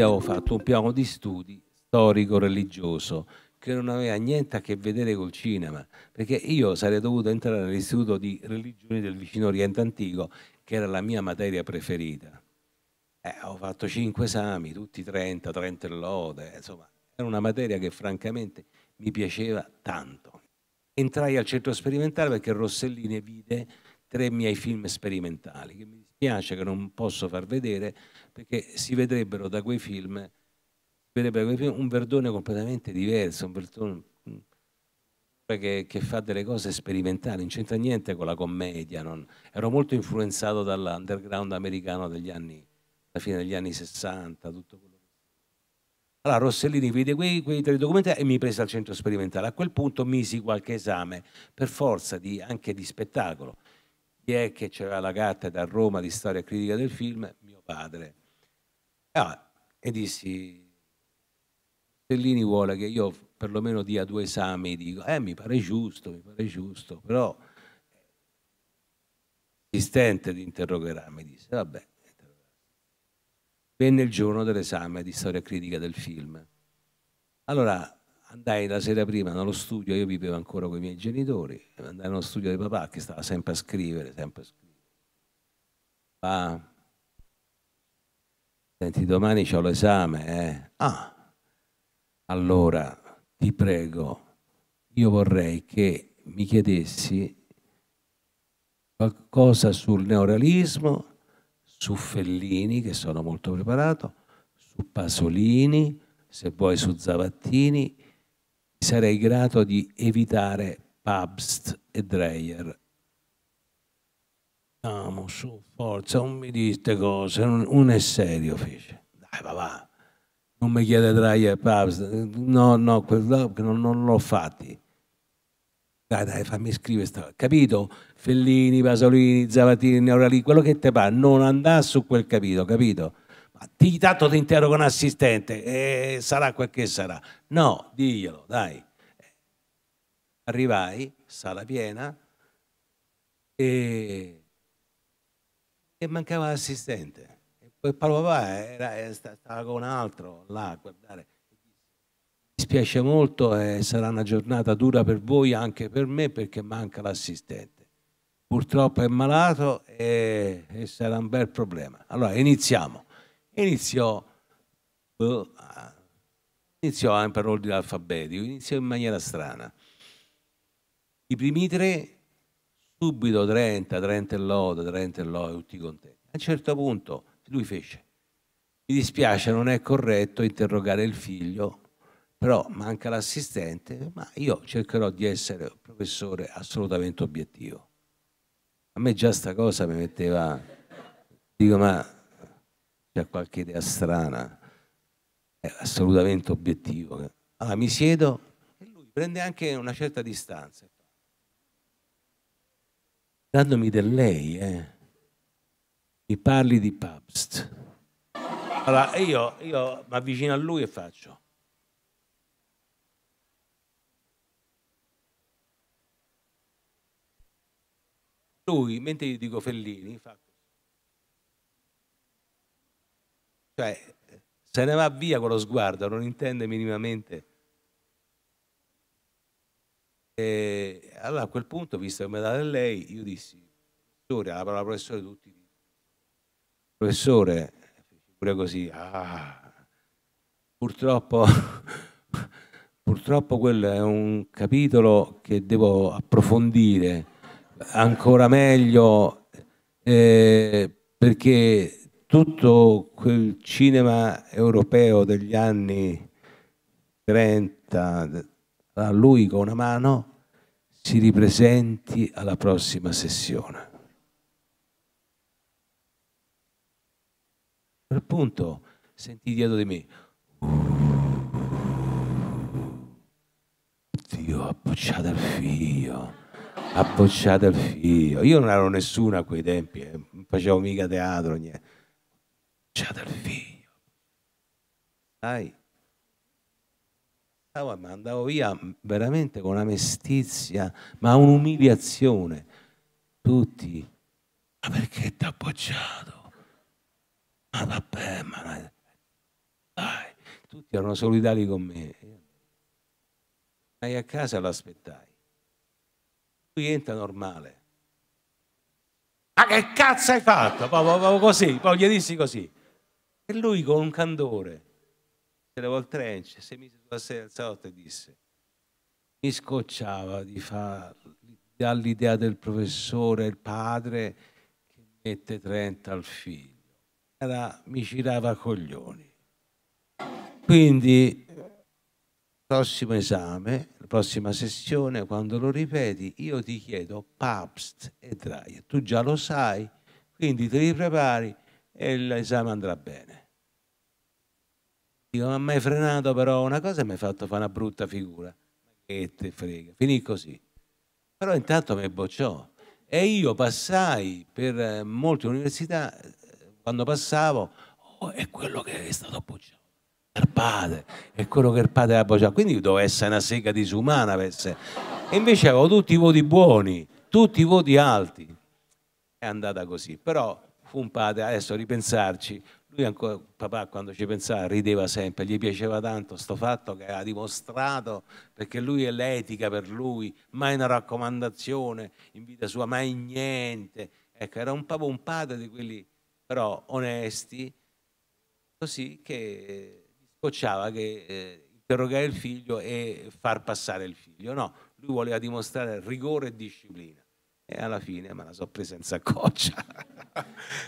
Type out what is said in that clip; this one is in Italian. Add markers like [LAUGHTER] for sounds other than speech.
avevo fatto un piano di studi storico-religioso che non aveva niente a che vedere col cinema, perché io sarei dovuto entrare nell'istituto di religioni del vicino Oriente Antico, che era la mia materia preferita. Eh, ho fatto cinque esami, tutti 30, 30 lode, insomma, era una materia che francamente mi piaceva tanto. Entrai al centro sperimentale perché Rossellini vide tre miei film sperimentali che mi piace che non posso far vedere perché si vedrebbero da quei film, da quei film un Verdone completamente diverso, un Verdone mm, che, che, fa delle cose sperimentali, non c'entra niente con la commedia. Non, ero molto influenzato dall'underground americano degli anni, alla fine degli anni 60, tutto quello. Allora Rossellini vide quei, quei tre documentari e mi prese al centro sperimentale. A quel punto misi qualche esame, per forza di, anche di spettacolo chi è che c'era la cattedra da Roma di storia critica del film? Mio padre. Ah, e dissi, Stellini vuole che io perlomeno dia due esami, dico, eh mi pare giusto, mi pare giusto, però l'assistente ti interrogherà, mi disse, vabbè. Venne il giorno dell'esame di storia critica del film. Allora, andai la sera prima nello studio, io vivevo ancora con i miei genitori, andai nello studio di papà che stava sempre a scrivere, sempre a scrivere. Papà, senti, domani ho l'esame, eh? Ah, allora ti prego, io vorrei che mi chiedessi qualcosa sul neorealismo, su Fellini, che sono molto preparato, su Pasolini, se vuoi su Zavattini sarei grato di evitare Pabst e Dreyer. Amo, su, forza, non mi dite cose, uno è serio, fece. Dai, va, va. Non mi chiede Dreyer Pabst. No, no, quello, non, non l'ho fatti. Dai, dai, fammi scrivere sta... Capito? Fellini, Pasolini, Zavatini, Neuralini, quello che te pare, non andare su quel capito, capito? Ti, tanto ti interrogo un assistente e sarà quel che sarà. No, diglielo, dai. Arrivai, sala piena, e, e mancava l'assistente. E poi Paolo papà era, stava con un altro là a guardare. Mi spiace molto e sarà una giornata dura per voi, anche per me, perché manca l'assistente purtroppo è malato e, e, sarà un bel problema. Allora iniziamo iniziò, boh, iniziò anche per ordine alfabetico, iniziò in maniera strana. I primi tre, subito 30, 30 e lode, 30 e lode, tutti contenti. A un certo punto lui fece, mi dispiace, non è corretto interrogare il figlio, però manca l'assistente, ma io cercherò di essere un professore assolutamente obiettivo. A me già sta cosa mi metteva, dico ma c'è qualche idea strana, è assolutamente obiettivo. Eh. Allora mi siedo e lui prende anche una certa distanza, dandomi del lei, eh. mi parli di Pabst. Allora io, io mi avvicino a lui e faccio. Lui, mentre gli dico Fellini, fa Cioè, se ne va via con lo sguardo, non intende minimamente. E allora a quel punto, visto che mi date lei, io dissi, professore, alla parola professore tutti professore, pure così, ah, purtroppo, [LAUGHS] purtroppo quello è un capitolo che devo approfondire ancora meglio eh, perché tutto quel cinema europeo degli anni 30, a lui con una mano, si ripresenti alla prossima sessione. A quel punto sentì dietro di me, Dio, appoggiate al figlio, bocciato il figlio. Io non ero nessuno a quei tempi, eh. non facevo mica teatro, niente faccia del figlio. Dai, stavo, ma andavo via veramente con una mestizia, ma un'umiliazione. Tutti, ma perché ti ha appoggiato? Ma vabbè, ma dai, tutti erano solidali con me. Andai a casa e l'aspettai. Lui entra normale. Ma che cazzo hai fatto? Poi, poi, così, poi gli dissi così. E lui con un candore se levò il trench, si mise sulla sedia del e disse mi scocciava di farlo dall'idea del professore, il padre che mette 30 al figlio. Era, mi girava coglioni. Quindi, prossimo esame, la prossima sessione, quando lo ripeti, io ti chiedo Pabst e Dreyer. Tu già lo sai, quindi ti riprepari e l'esame andrà bene. Dico, ma mi hai frenato però una cosa e mi hai fatto fare una brutta figura. E te frega, finì così. Però intanto mi bocciò e io passai per eh, molte università, eh, quando passavo, oh, è quello che è stato bocciato il padre, è quello che il padre ha bocciato. Quindi doveva essere una sega disumana per E invece avevo tutti i voti buoni, tutti i voti alti. È andata così, però fu un padre, adesso ripensarci, lui ancora, papà quando ci pensava rideva sempre, gli piaceva tanto questo fatto che ha dimostrato, perché lui è l'etica per lui, mai una raccomandazione in vita sua, mai niente. Ecco, era un, proprio un padre di quelli però onesti, così che scocciava che eh, interrogare il figlio e far passare il figlio. No, lui voleva dimostrare rigore e disciplina e alla fine me la so presa in saccoccia. [LAUGHS]